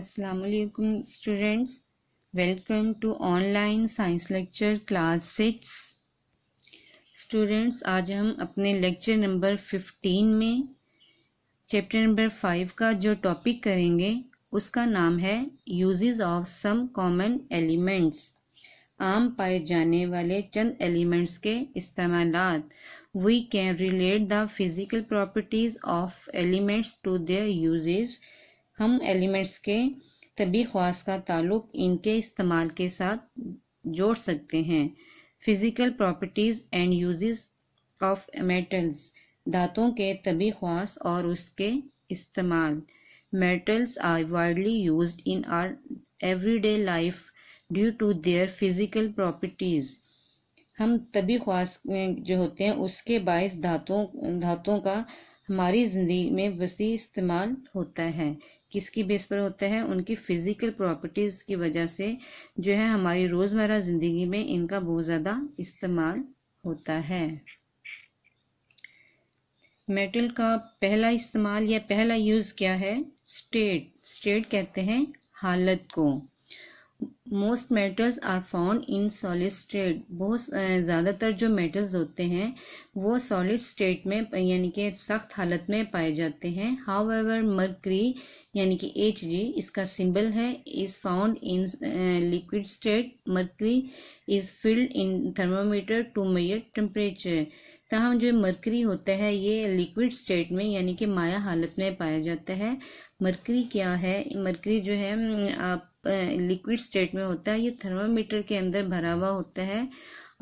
Assalamualaikum students welcome to online science lecture class six students आज हम अपने lecture number fifteen में chapter number five का जो टॉपिक करेंगे उसका नाम है uses of some common elements आम पाए जाने वाले चंद एलिमेंट्स के इस्तेमाल we can relate the physical properties of elements to their uses हम एलिमेंट्स के तभी ख्वास का ताल्लुक इनके इस्तेमाल के साथ जोड़ सकते हैं physical properties and uses of metals दांतों के तभी ख्वास और उसके इस्तेमाल metals are widely use in our everyday life due to their physical properties हम तभी ख्वास जो होते हैं उसके बायस धातुओं धातुओं का हमारी ज़िंदगी में वसी इस्तेमाल होता है किसकी बेस पर होता है उनकी फिजिकल प्रॉपर्टीज़ की वजह से जो है हमारी रोज़मर्रा ज़िंदगी में इनका बहुत ज़्यादा इस्तेमाल होता है मेटल का पहला इस्तेमाल या पहला यूज़ क्या है स्टेट स्टेट कहते हैं हालत को most metals are found in solid state बहुत ज़्यादातर जो मेटल्स होते हैं वो सॉलिड स्टेट में यानी कि सख्त हालत में पाए जाते हैं हाउ एवर मर्क्री यानी कि एच जी इसका सिंबल है is found in liquid state mercury is filled in thermometer to measure temperature तहम जो मरकरी होता है ये लिक्विड स्टेट में यानी कि माया हालत में पाया जाता है मरकरी क्या है मरकरी जो है आप लिक्विड स्टेट में होता है ये थर्मामीटर के अंदर भरा हुआ होता है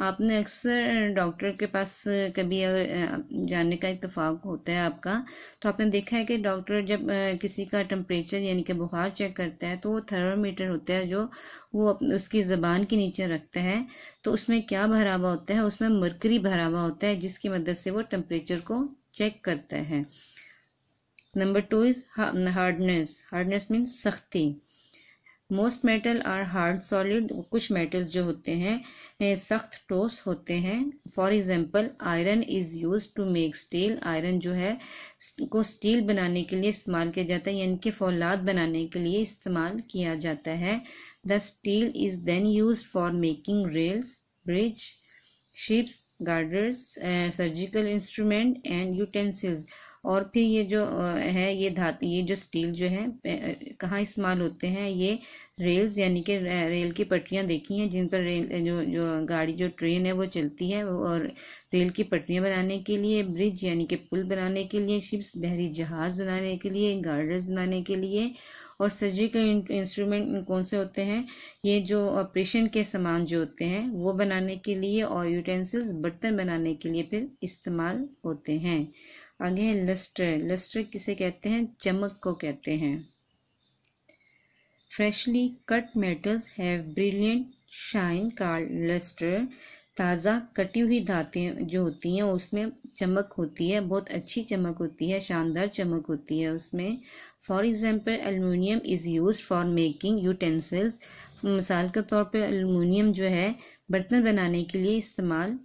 आपने अक्सर डॉक्टर के पास कभी अगर जाने का इतफाक होता है आपका तो आपने देखा है कि डॉक्टर जब किसी का टम्परेचर यानी कि बुखार चेक करता है तो वो थर्मामीटर होता है जो वो उसकी ज़बान के नीचे रखता है तो उसमें क्या भरा हुआ होता है उसमें मरकरी भरा हुआ होता है जिसकी मदद से वो टम्परेचर को चेक करता है number two is hardness hardness means सख्ती most metal are hard solid कुछ मेटल्स जो होते हैं सख्त ठोस होते हैं for example iron is use to make steel iron जो है को स्टील बनाने के लिए इस्तेमाल किया जाता है यानी कि फौलाद बनाने के लिए इस्तेमाल किया जाता है the steel is then use for making rails bridges ships girders surgical instrument and utensils और फिर ये जो है ये धातु ये जो स्टील जो है कहाँ इस्तेमाल होते हैं ये रेल्स यानी कि रेल की पटरियाँ देखी हैं जिन पर रेल जो जो गाड़ी जो ट्रेन है वो चलती है और रेल की पटरियाँ बनाने के लिए ब्रिज यानी कि पुल बनाने के लिए शिप्स बहरी जहाज़ बनाने के लिए गार्डर्स बनाने के लिए और सर्जिकल इंस्ट्रूमेंट कौन से होते हैं ये जो ऑपरेशन के सामान जो होते हैं वो बनाने के लिए और यूटेंसिल्स बर्तन बनाने के लिए फिर इस्तेमाल होते हैं आगे है लस्टर लस्टर किसे कहते हैं चमक को कहते हैं freshly cut metals have brilliant shine का लस्टर ताज़ा कटी हुई धातें जो होती हैं उसमें चमक होती है बहुत अच्छी चमक होती है शानदार चमक होती है उसमें for example aluminium is use for making utensils मिसाल के तौर पे एलमिनियम जो है बर्तन बनाने के लिए इस्तेमाल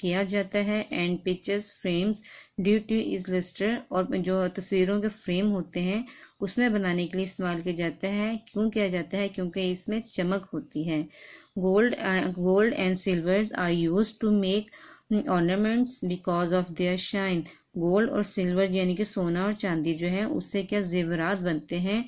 किया जाता है and pictures frames due to is lustre और जो तस्वीरों के फ्रेम होते हैं उसमें बनाने के लिए इस्तेमाल किया जाता है क्यों किया जाता है क्योंकि इसमें चमक होती है gold gold and silvers are use to make ornaments because of their shine gold और सिल्वर यानी कि सोना और चांदी जो है उससे क्या जेवरात बनते हैं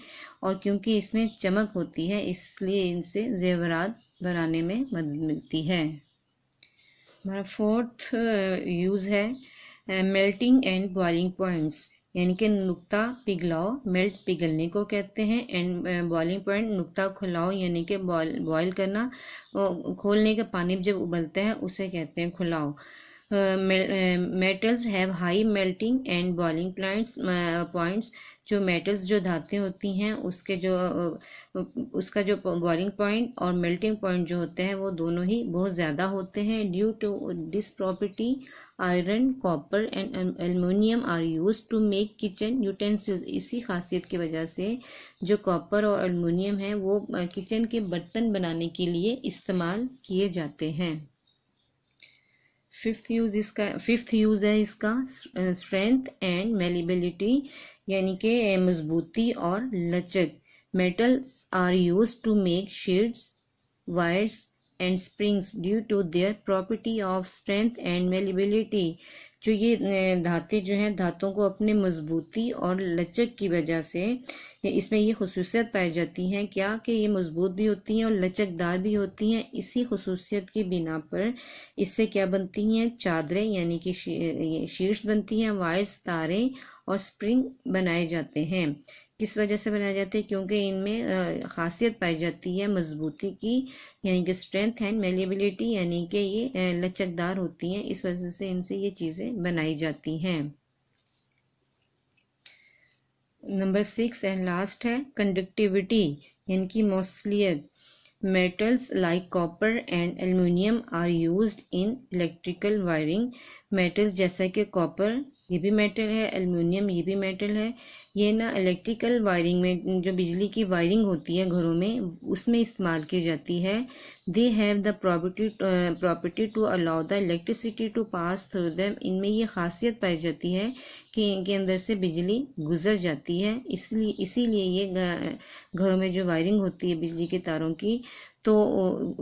और क्योंकि इसमें चमक होती है इसलिए इनसे जेवरात बनाने में मदद मिलती है हमारा फोर्थ यूज़ uh, है मेल्टिंग एंड बॉइलिंग पॉइंट्स यानी कि नुकता पिघलाओ मेल्ट पिघलने को कहते हैं एंड बॉइलिंग पॉइंट नुकता खुलाओ यानी कि बॉयल करना खोलने का पानी जब उबलते हैं उसे कहते हैं खुलाओ metals have high melting and boiling points points जो मेटल्स जो धातें होती हैं उसके जो uh, uh, उसका जो बॉइलिंग पॉइंट और मेल्टिंग पॉइंट जो होते हैं वो दोनों ही बहुत ज़्यादा होते हैं due to this property iron copper and aluminium are use to make kitchen utensils इसी खासियत की वजह से जो कॉपर और एलमोनियम है वो किचन uh, के बर्तन बनाने के लिए इस्तेमाल किए जाते हैं फिफ्थ यूज इसका फिफ्थ यूज है इसका स्ट्रेंथ एंड मेलिबिलिटी यानी कि मजबूती और लचक metals are use to make sheets wires and springs due to their property of strength and malleability जो ये धाते जो हैं धातों को अपने मजबूती और लचक की वजह से इसमें ये खसूसियत पाई जाती हैं क्या कि ये मजबूत भी होती हैं और लचकदार भी होती हैं इसी खसूसियत की बिना पर इससे क्या बनती हैं चादरें यानी कि शीर्ष बनती हैं वायर्स तारे और स्प्रिंग बनाए जाते हैं किस वजह से बनाए जाते हैं क्योंकि इनमें खासियत पाई जाती है मजबूती की यानी कि स्ट्रेंथ एंड मेलेबिलिटी यानी कि ये लचकदार होती हैं इस वजह से इनसे ये चीज़ें बनाई जाती हैं नंबर सिक्स एंड लास्ट है कंडक्टिविटी यानी कि मौसलियत metals like copper and aluminium are use in electrical wiring metals जैसे कि कॉपर ये भी मेटल है एल्यूमिनियम ये भी मेटल है ये ना इलेक्ट्रिकल वायरिंग में जो बिजली की वायरिंग होती है घरों में उसमें इस्तेमाल की जाती है they have the property property to allow the electricity to pass through them इनमें ये खासियत पाई जाती है कि इनके अंदर से बिजली गुजर जाती है इसलिए इसीलिए ये घरों में जो वायरिंग होती है बिजली के तारों की तो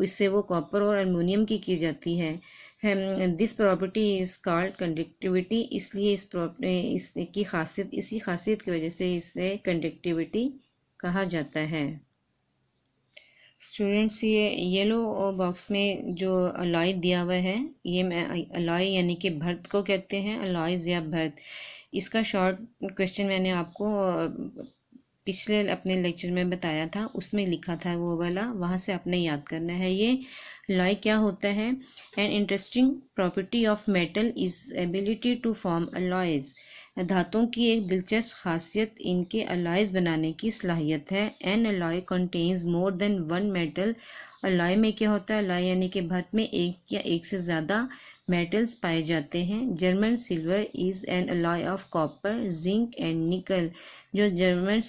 इससे वो कॉपर और एलमिनियम की की जाती है this property is called conductivity इसलिए इस इसकी खासियत इसी खासियत की वजह से इसे कंडक्टिविटी कहा जाता है स्टूडेंट्स ये येलो बॉक्स में जो अलॉय दिया हुआ है ये मैं अलॉय यानी कि भर्त को कहते हैं अलॉयज या भर्त इसका शॉर्ट क्वेश्चन मैंने आपको पिछले अपने लेक्चर में बताया था उसमें लिखा था वो वाला वहाँ से आपने याद करना है ये लॉय क्या होता है an interesting property of metal is ability to form alloys धातुओं की एक दिलचस्प खासियत इनके अलॉयज बनाने की सलाहियत है an alloy contains more than one metal alloy में क्या होता है अलॉय यानी कि भट में एक या एक से ज़्यादा मेटल्स पाए जाते हैं German silver is an alloy of copper zinc and nickel जो जर्मन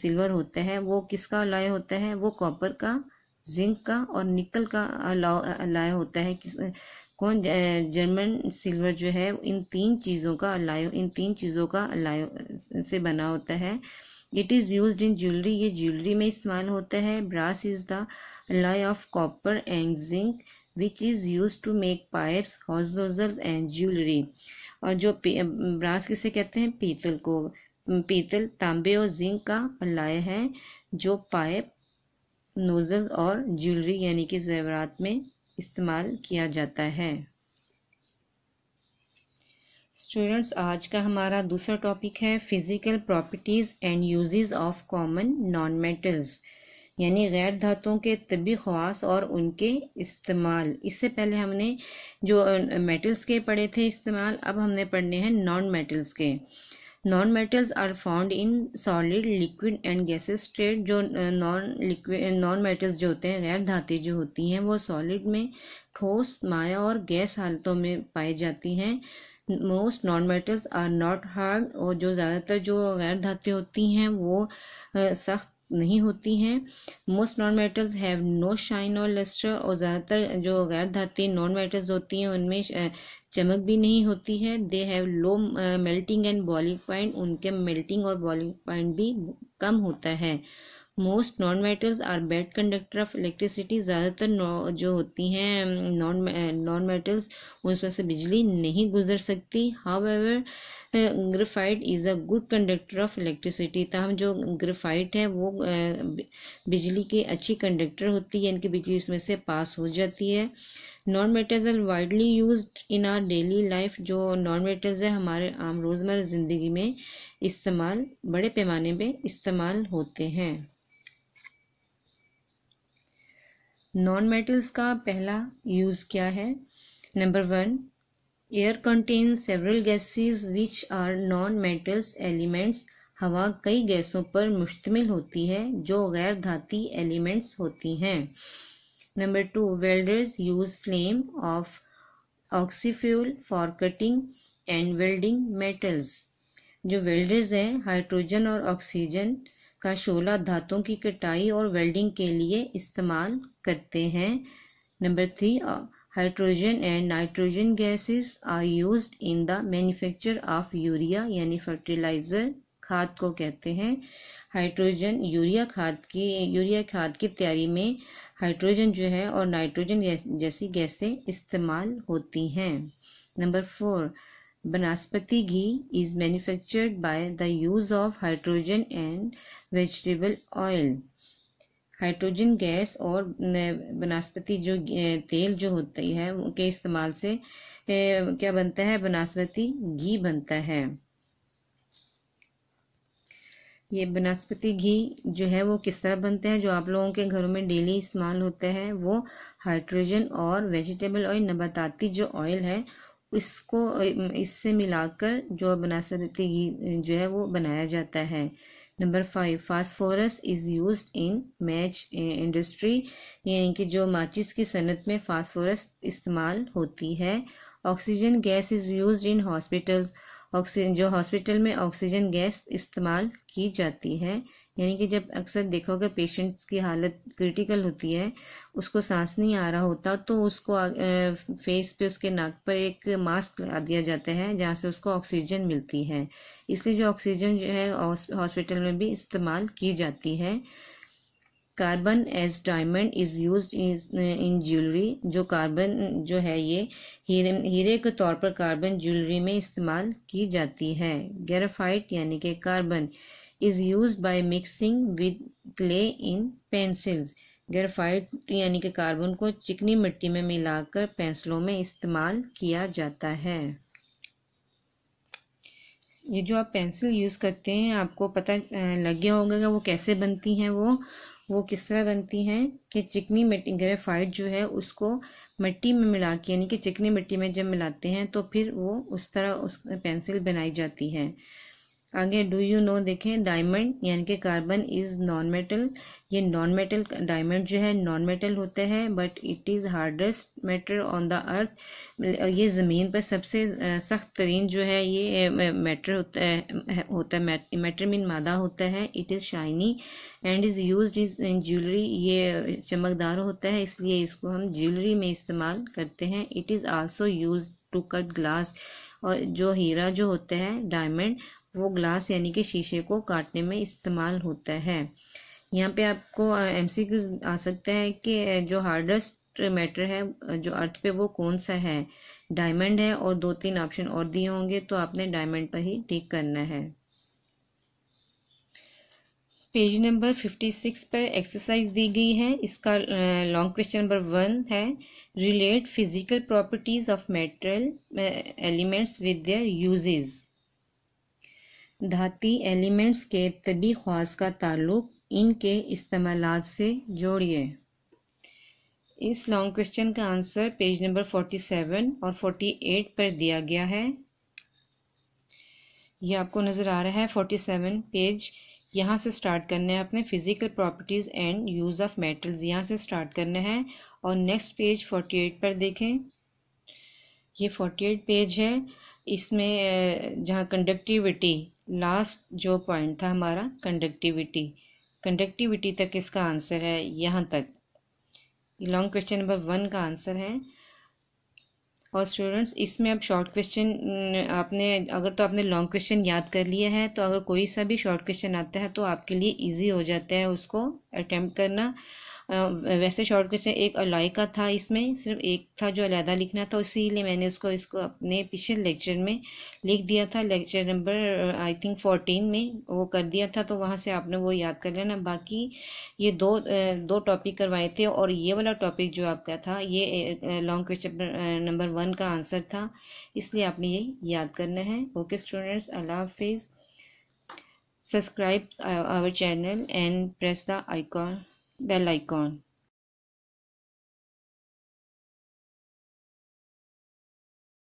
सिल्वर होता है वो किसका अलॉय होता है वो कॉपर का जिंक का और निकल का अलाय होता है कौन जर्मन सिल्वर जो है इन तीन चीज़ों का अलाय इन तीन चीज़ों का अलाय से बना होता है it is use in jewellery ये ज्वेलरी में इस्तेमाल होता है brass is the alloy of copper and zinc which is use to make pipes house and jewellery और जो ब्रास किसे कहते हैं पीतल को पीतल तांबे और जिंक का अलाय है जो पाइप नोज़ल और ज्वेलरी यानी कि जेवरात में इस्तेमाल किया जाता है स्टूडेंट्स आज का हमारा दूसरा टॉपिक है physical properties and uses of common non metals यानी गैर धातुओं के तबी खवास और उनके इस्तेमाल इससे पहले हमने जो मेटल्स के पढ़े थे इस्तेमाल अब हमने पढ़ने हैं नॉन मेटल्स के non metals are found in solid liquid and gases state जो नॉन लिक्विड नॉन मेटल्स जो होते हैं गैर धाते जो होती हैं वो सॉलिड में ठोस माया और गैस हालतों में पाई जाती हैं most non metals are not hard और जो ज़्यादातर जो गैर धाते होती हैं वो सख्त नहीं होती हैं most non metals have no shine और लस्टर और ज़्यादातर जो गैर धाती नॉन मेटल्स होती हैं उनमें चमक भी नहीं होती है they have low melting and boiling point उनके मेल्टिंग और बॉलिंग पॉइंट भी कम होता है most non metals are bad conductor of electricity ज़्यादातर जो होती हैं नॉन नॉन मेटल्स उसमें से बिजली नहीं गुजर सकती however graphite is a good conductor of electricity तहम जो ग्रेफाइट है वो बिजली की अच्छी कंडक्टर होती है इनकी बिजली उसमें से पास हो जाती है non metals are widely use in our daily life जो नॉन मेटल्स है हमारे आम रोज़मर्रा ज़िंदगी में इस्तेमाल बड़े पैमाने में इस्तेमाल होते हैं नॉन मेटल्स का पहला यूज़ क्या है number one air contain several gases which are non metals elements हवा कई गैसों पर मुश्तमिल होती है जो गैर धाती एलिमेंट्स होती हैं number two welders use flame of oxyfuel for cutting and welding metals जो वेल्डर्स हैं हाइड्रोजन और ऑक्सीजन का शोला धातों की कटाई और वेल्डिंग के लिए इस्तेमाल करते हैं number three hydrogen and nitrogen gases are use in the manufacture of urea यानी फर्टिलाइज़र खाद को कहते हैं हाइड्रोजन यूरिया खाद की यूरिया खाद की तैयारी में हाइड्रोजन जो है और नाइट्रोजन जैसी गैसें इस्तेमाल होती हैं number four vanaspati ghee is manufactured by the use of hydrogen and vegetable oil hydrogen gas और वनस्पति जो तेल जो होती है उनके इस्तेमाल से क्या बनता है वनस्पति घी बनता है ये वनस्पति घी जो है वो किस तरह बनते हैं जो आप लोगों के घरों में डेली इस्तेमाल होते हैं वो हाइड्रोजन और वेजिटेबल ऑयल नबाताती जो ऑयल है इसको इससे मिलाकर जो वनस्पति घी जो है वो बनाया जाता है number five phosphorus is use in match industry यानी कि जो माचिस की सनत में फास्फोरस इस्तेमाल होती है oxygen gas is use in hospital oxygen जो हॉस्पिटल में ऑक्सीजन गैस इस्तेमाल की जाती है यानी कि जब अक्सर देखोगे पेशेंट्स की हालत क्रिटिकल होती है उसको सांस नहीं आ रहा होता तो उसको फेस पे उसके नाक पर एक मास्क लगा दिया जाता है जहाँ से उसको ऑक्सीजन मिलती है इसलिए जो ऑक्सीजन जो है हॉस्पिटल में भी इस्तेमाल की जाती है carbon as diamond is use in jewellery जो कार्बन जो है ये हीरे हीरे के तौर पर कार्बन ज्वेलरी में इस्तेमाल की जाती है ग्रेफाइट यानी कि carbon is used by mixing with clay in pencils graphite यानी कि कार्बन को चिकनी मिट्टी में मिलाकर पेंसिलों में इस्तेमाल किया जाता है ये जो आप पेंसिल यूज़ करते हैं आपको पता लग गया होगा कि वो कैसे बनती हैं वो वो किस तरह बनती हैं कि चिकनी मिट्टी ग्रेफाइट जो है उसको मिट्टी में मिला के यानी कि चिकनी मिट्टी में जब मिलाते हैं तो फिर वो उस तरह उस पेंसिल बनाई जाती है आगे डू यू नो देखें डायमंड यानी कि कार्बन इज नॉन मेटल ये नॉन मेटल डायमंड जो है नॉन मेटल होते हैं but it is hardest metal on the earth ये ज़मीन पर सबसे सख्त तरीन जो है ये मेटर होता है होता है मेटर मीन मादा होता है it is shiny and is use in jewellery ये चमकदार होता है इसलिए इसको हम ज्वेलरी में इस्तेमाल करते हैं it is also use to cut glass और जो हीरा जो होता है डायमंड वो ग्लास यानी कि शीशे को काटने में इस्तेमाल होता है यहाँ पे आपको एम सी आ सकता है कि जो हार्डेस्ट मैटर है जो अर्थ पे वो कौन सा है डायमंड है और दो तीन ऑप्शन और दिए होंगे तो आपने डायमंड पर ही टिक करना है पेज नंबर 56 पर एक्सरसाइज दी गई है इसका लॉन्ग क्वेश्चन नंबर वन है relate physical properties of material elements with their uses धाती एलिमेंट्स के तबी ख्वास का ताल्लुक इनके इस्तेमाल से जोड़िए इस लॉन्ग क्वेश्चन का आंसर पेज नंबर 47 और 48 पर दिया गया है ये आपको नज़र आ रहा है 47 पेज यहाँ से स्टार्ट करना है अपने physical properties and use of metals यहाँ से स्टार्ट करना है और नेक्स्ट पेज 48 पर देखें ये 48 पेज है इसमें जहाँ कंडक्टिविटी लास्ट जो पॉइंट था हमारा कंडक्टिविटी कंडक्टिविटी तक इसका आंसर है यहाँ तक लॉन्ग क्वेश्चन नंबर वन का आंसर है और स्टूडेंट्स इसमें अब शॉर्ट क्वेश्चन आपने अगर तो आपने लॉन्ग क्वेश्चन याद कर लिया है तो अगर कोई सा भी शॉर्ट क्वेश्चन आता है तो आपके लिए इजी हो जाता है उसको अटैम्प्ट करना वैसे शॉर्ट क्वेश्चन एक अलॉय का था इसमें सिर्फ एक था जो अलहदा लिखना था इसीलिए मैंने उसको इसको अपने पिछले लेक्चर में लिख दिया था lecture number I think fourteen में वो कर दिया था तो वहाँ से आपने वो याद कर लेना बाकी ये दो दो टॉपिक करवाए थे और ये वाला टॉपिक जो आपका था ये लॉन्ग क्वेश्चन नंबर वन का आंसर था इसलिए आपने ये याद करना है ओके स्टूडेंट्स अल्लाह हाफिज़ subscribe our channel and press the icon del icon